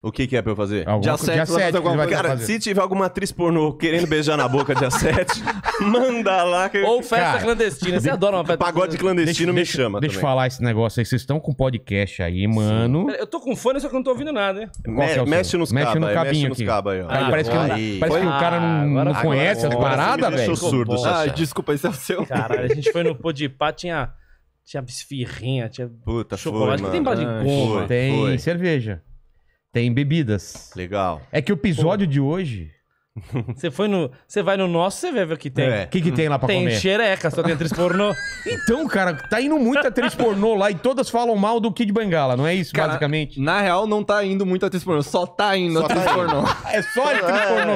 O que, que é pra eu fazer? Alguma dia 7, dia 7 alguma... Cara, fazer. se tiver alguma atriz pornô querendo beijar na boca dia 7, manda lá. Que... Ou festa Cara, clandestina. Você adora uma festa Pagode clandestino deixa, me chama Deixa eu falar esse negócio aí. Vocês estão com podcast aí, mano. Pera, eu tô com fone, só que eu não tô ouvindo nada, né? Me, é mexe nos mexe cabos no cabinho mexe aqui. Cabo aí, ó. parece que, aí. Parece que o cara não, ah, não conhece a parada, velho. surdo. Ah, desculpa, esse é o seu. Caralho, a gente foi no Podipá, tinha... Tinha esfirrinha, tinha Puta, chocolate. Foi, tem bala de goma. Tem cerveja. Tem bebidas. Legal. É que o episódio Pô. de hoje você foi no. Você vai no nosso, você vê o que tem. O É. que, que tem lá pra tem comer? xereca, só tem atriz pornô. Então, cara, tá indo muita atriz pornô lá e todas falam mal do Kid Bengala, não é isso, Cara, basicamente? Na real, não tá indo muito atriz pornô, só tá indo atriz tá pornô. É só atriz é. pornô.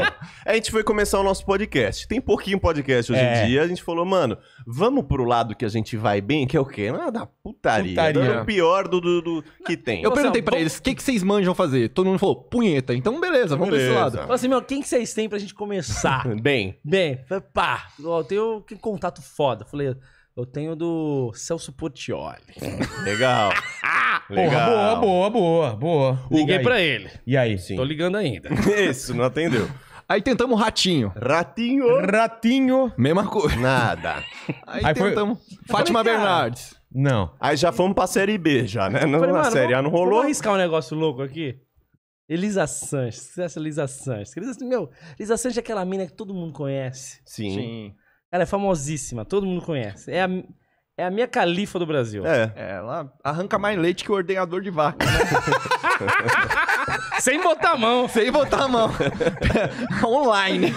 A gente foi começar o nosso podcast. Tem pouquinho podcast hoje É. em dia. A gente falou, mano, vamos pro lado que a gente vai bem, que é o quê? Ah, da putaria. Putaria. pior do, do- do que tem. Eu perguntei pra eles, o que, que vocês manjam fazer? Todo mundo falou, punheta. Então, beleza, vamos pra esse lado. assim, meu, quem que vocês têm pra gente começar. Bem. Bem, pá, eu tenho que contato foda. Falei, eu tenho do Celso Portioli. Legal. Legal. Porra, boa, boa, boa, boa. Liguei pra ele. E aí? Sim. Tô ligando ainda. Isso, não atendeu. Aí tentamos ratinho. Ratinho. Ratinho. Mesma coisa. Nada. Aí, Aí foi- tentamos. Fátima Falei, Bernardes. Não. Aí já fomos pra série B já, né? Não, Falei, a mano, série A não rolou. Vamos arriscar um negócio louco aqui? Elisa Sanches, você Elisa Sanches? meu, Elisa Sanches é aquela mina que todo mundo conhece. Sim. Sim. Ela é famosíssima, todo mundo conhece. É a, é a minha califa do Brasil. É. é ela arranca mais leite que o ordenador de vaca. Né? Sem botar a mão. Sem botar a mão. Online.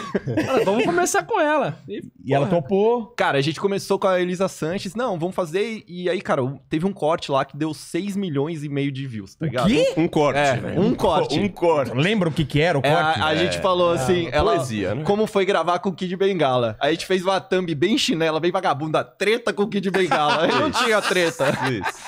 Cara, vamos começar com ela. E, e ela topou. Cara, a gente começou com a Elisa Sanches. Não, vamos fazer. E aí, cara, teve um corte lá que deu 6 milhões e meio de views, tá ligado? Um, um corte. É, velho. um corte. Um corte. Lembra o que que era o é, corte? É, a, a é. gente falou ah, assim, ela, poesia, né? como foi gravar com o Kid Bengala. A gente fez uma thumb bem chinela, bem vagabunda, treta com o Kid Bengala. não tinha treta. Isso.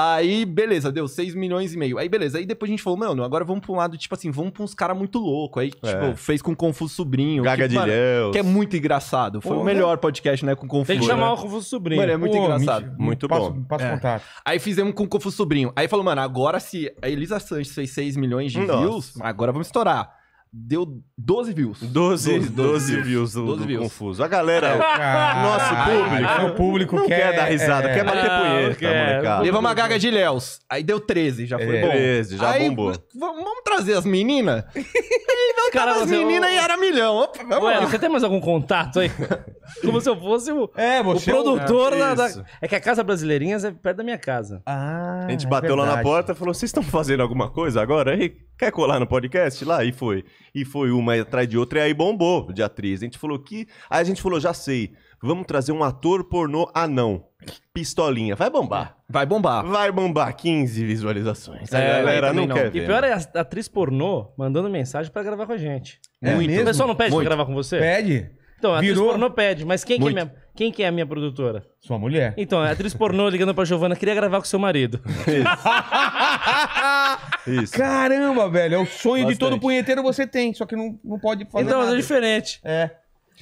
Aí, beleza, deu 6 milhões e meio. Aí, beleza. Aí depois a gente falou, mano, agora vamos pra um lado, tipo assim, vamos pra uns caras muito loucos. Aí, tipo, é. fez com o Confuso Sobrinho. Gaga que, mano, que é muito engraçado. Foi Pô, o melhor né? podcast, né, com o Confuso. Tem que chamar né? o Confuso Sobrinho. Mano, é muito Pô, engraçado. Muito, muito passo, bom. passa é. contato. Aí fizemos com o Confuso Sobrinho. Aí falou, mano, agora se a Elisa Sanches fez 6 milhões de Nossa. views, agora vamos estourar deu 12 views. 12, 12, 12 views do, 12 do views. Confuso. A galera, é. ah, nosso público, ah, o público não quer, quer dar risada, é, quer bater ah, punheta, quer. molecada. Levamos a gaga de Léos. aí deu 13, já foi é, bom. 13, já aí, bombou. Vamos trazer as meninas? cara, as meninas eu... É e era milhão. Opa, vamos Ué, lá. você tem mais algum contato aí? Como se eu fosse o, é, você o produtor é, da, É que a Casa Brasileirinhas é perto da minha casa. Ah, a gente bateu lá na porta e falou, vocês estão fazendo alguma coisa agora aí? Quer colar no podcast? Lá, e foi e foi uma atrás de outra, e aí bombou de atriz. A gente falou que. Aí a gente falou, já sei, vamos trazer um ator pornô anão. Pistolinha, vai bombar. É, vai bombar. Vai bombar 15 visualizações. É, a galera não, não, quer ver. E pior né? é a atriz pornô mandando mensagem para gravar com a gente. É Muito. Mesmo? O pessoal não pede Muito. pra gravar com você? Pede. Então, a Virou... atriz pornô pede, mas quem que, é minha, quem que é a minha produtora? Sua mulher. Então, a é atriz pornô ligando pra Giovana, queria gravar com seu marido. Isso. Caramba, velho. É o sonho Bastante. de todo punheteiro você tem, só que não, não pode fazer. Então, é nada. é diferente. É.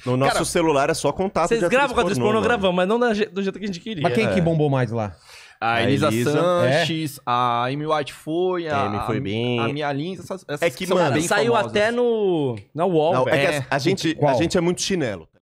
No nosso Cara, celular é só contato. Vocês gravam com a atriz não gravam, mas não do jeito que a gente queria. Mas quem é. que bombou mais lá? A, Elisa, Elisa Sanches, é. a Amy White foi, é, a, Amy foi bem. a Mia Lins, essas, é essas é que, mano, saiu famosas. até no na Wall, não, é, a, a, gente, a gente é muito chinelo.